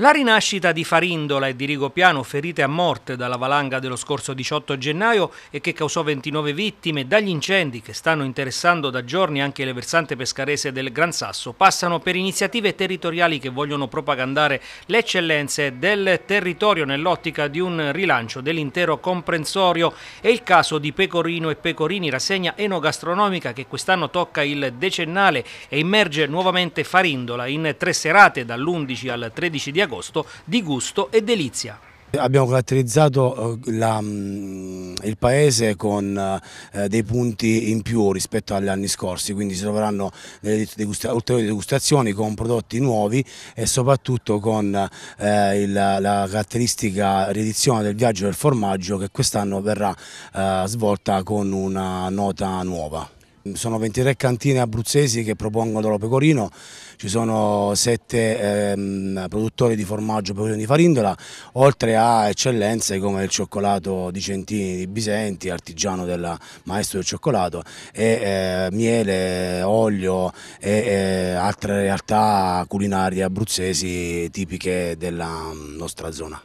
La rinascita di Farindola e di Rigopiano, ferite a morte dalla valanga dello scorso 18 gennaio e che causò 29 vittime, dagli incendi che stanno interessando da giorni anche le versante pescarese del Gran Sasso, passano per iniziative territoriali che vogliono propagandare le eccellenze del territorio nell'ottica di un rilancio dell'intero comprensorio. È il caso di Pecorino e Pecorini, rassegna enogastronomica che quest'anno tocca il decennale e immerge nuovamente Farindola in tre serate dall'11 al 13 di agosto agosto di gusto e delizia. Abbiamo caratterizzato eh, la, mm, il paese con eh, dei punti in più rispetto agli anni scorsi, quindi si troveranno delle degusta ulteriori degustazioni con prodotti nuovi e soprattutto con eh, la, la, caratteristica riedizione del viaggio del formaggio che quest'anno verrà eh, svolta con una nota nuova. Sono 23 cantine abruzzesi che propongono l'oro pecorino, ci sono 7 ehm, produttori di formaggio pecorino di farindola, oltre a eccellenze come il cioccolato di Centini di Bisenti, artigiano del maestro del cioccolato, e eh, miele, olio e eh, altre realtà culinarie abruzzesi tipiche della mm, nostra zona.